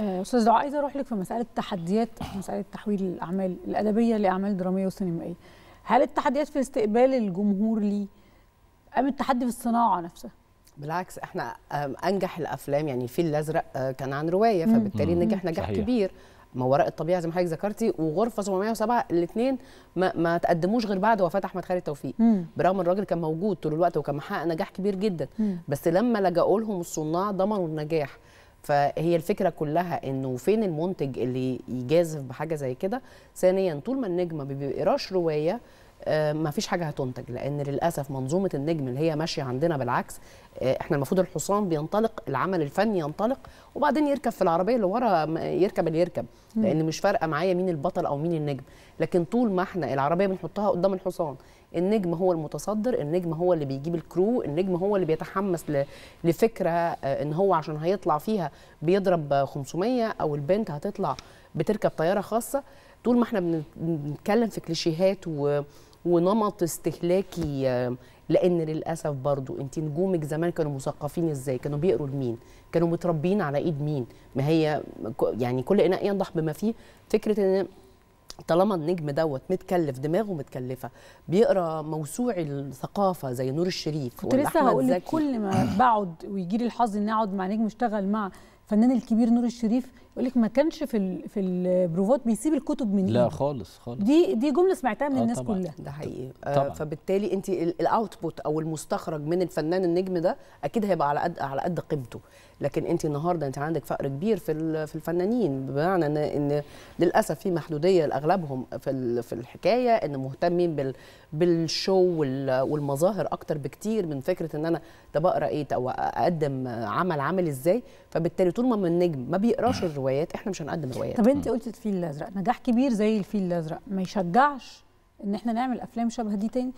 آه، استاذ دعاء عايزه اروح لك في مساله تحديات مساله تحويل الاعمال الادبيه لاعمال دراميه وسينمائيه هل التحديات في استقبال الجمهور ليه ام التحدي في الصناعه نفسها بالعكس احنا انجح الافلام يعني الفيل الازرق آه، كان عن روايه فبالتالي نجح نجاح صحيح. كبير ما وراء الطبيعه زي ما حضرتك ذكرتي وغرفه 707 الاثنين ما, ما تقدموش غير بعد وفاه احمد خالد توفيق برغم الراجل كان موجود طول الوقت وكان محقق نجاح كبير جدا مم. بس لما لجأوا لهم الصناع ضمنوا النجاح فهي الفكره كلها انه فين المنتج اللي يجازف بحاجه زي كده ثانيا طول ما النجم ما بيقراش روايه آه، ما فيش حاجه هتنتج لان للاسف منظومه النجم اللي هي ماشيه عندنا بالعكس آه، احنا المفروض الحصان بينطلق العمل الفني ينطلق وبعدين يركب في العربيه اللي ورا يركب اللي يركب لان مش فارقه معايا مين البطل او مين النجم لكن طول ما احنا العربيه بنحطها قدام الحصان النجم هو المتصدر النجم هو اللي بيجيب الكرو النجم هو اللي بيتحمس لفكره آه، ان هو عشان هيطلع فيها بيضرب 500 او البنت هتطلع بتركب طياره خاصه طول ما احنا بنتكلم في كليشيهات و ونمط استهلاكي لان للاسف برضو انت نجومك زمان كانوا مثقفين ازاي كانوا بيقروا لمين كانوا متربيين على ايد مين ما هي يعني كل اناء ينضح بما فيه فكره ان طالما النجم دوت متكلف دماغه متكلفه بيقرا موسوعي الثقافه زي نور الشريف كنت لسه هقول كل ما بقعد ويجي لي الحظ اني اقعد مع نجم اشتغل مع الفنان الكبير نور الشريف يقول لك ما كانش في في البروفات بيسيب الكتب من لا إيه؟ خالص خالص دي دي جمله سمعتها من آه الناس طبعًا. كلها ده حقيقي آه، طبعًا. فبالتالي انت الاوتبوت او المستخرج من الفنان النجم ده اكيد هيبقى على قد على قد قيمته لكن انت النهارده انت عندك فقر كبير في في الفنانين بمعنى ان ان للاسف في محدوديه لاغلبهم في في الحكايه ان مهتمين بال بالشو والمظاهر اكتر بكتير من فكره ان انا ده بقرا ايه او اقدم عمل عامل ازاي فبالتالي طول ما النجم ما بيقراش الروايات احنا مش هنقدم روايات طب انت قلت الفيل الازرق نجاح كبير زي الفيل الازرق ما يشجعش ان احنا نعمل افلام شبه دي تاني